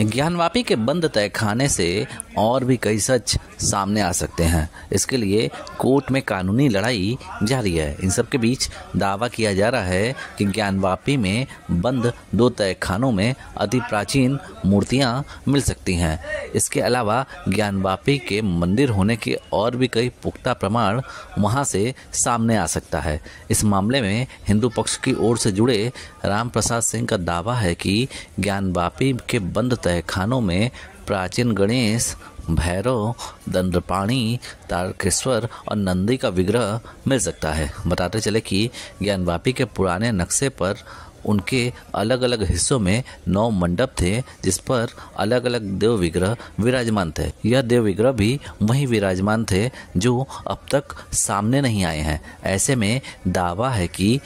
ज्ञानवापी के बंद तय खाने से और भी कई सच सामने आ सकते हैं इसके लिए कोर्ट में कानूनी लड़ाई जारी है इन सब के बीच दावा किया जा रहा है कि ज्ञानवापी में बंद दो तय खानों में अति प्राचीन मूर्तियां मिल सकती हैं इसके अलावा ज्ञानवापी के मंदिर होने के और भी कई पुख्ता प्रमाण वहां से सामने आ सकता है इस मामले में हिंदू पक्ष की ओर से जुड़े प्रसाद सिंह का दावा है कि ज्ञानवापी के बंद तहखानों में प्राचीन गणेश भैरव दंडपाणी तारकेश्वर और नंदी का विग्रह मिल सकता है बताते चले कि ज्ञानवापी के पुराने नक्शे पर उनके अलग अलग हिस्सों में नौ मंडप थे जिस पर अलग अलग देव विग्रह विराजमान थे यह देव विग्रह भी वहीं विराजमान थे जो अब तक सामने नहीं आए हैं ऐसे में दावा है कि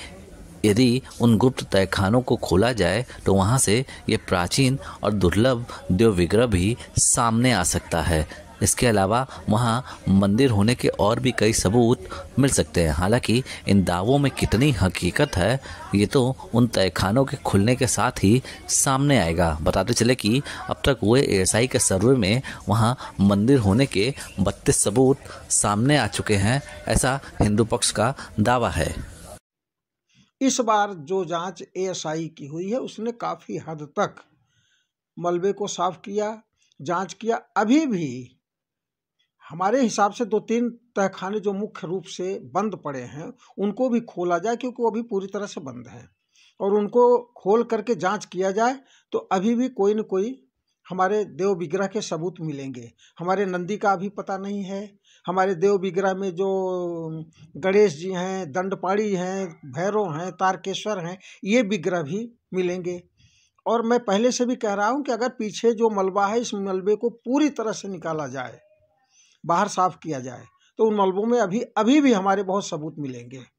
यदि उन गुप्त तहखानों को खोला जाए तो वहाँ से ये प्राचीन और दुर्लभ देव विग्रह भी सामने आ सकता है इसके अलावा वहाँ मंदिर होने के और भी कई सबूत मिल सकते हैं हालांकि इन दावों में कितनी हकीकत है ये तो उन तयखानों के खुलने के साथ ही सामने आएगा बताते चले कि अब तक हुए एएसआई के सर्वे में वहाँ मंदिर होने के बत्तीस सबूत सामने आ चुके हैं ऐसा हिंदू पक्ष का दावा है इस बार जो जांच एएसआई की हुई है उसने काफ़ी हद तक मलबे को साफ किया जांच किया अभी भी हमारे हिसाब से दो तीन तहखाने जो मुख्य रूप से बंद पड़े हैं उनको भी खोला जाए क्योंकि वो अभी पूरी तरह से बंद हैं और उनको खोल करके जांच किया जाए तो अभी भी कोई न कोई हमारे देव विग्रह के सबूत मिलेंगे हमारे नंदी का अभी पता नहीं है हमारे देव विग्रह में जो गणेश जी हैं दंडपाड़ी हैं भैरव हैं तारकेश्वर हैं ये विग्रह भी मिलेंगे और मैं पहले से भी कह रहा हूँ कि अगर पीछे जो मलबा है इस मलबे को पूरी तरह से निकाला जाए बाहर साफ किया जाए तो उन मलबों में अभी अभी भी हमारे बहुत सबूत मिलेंगे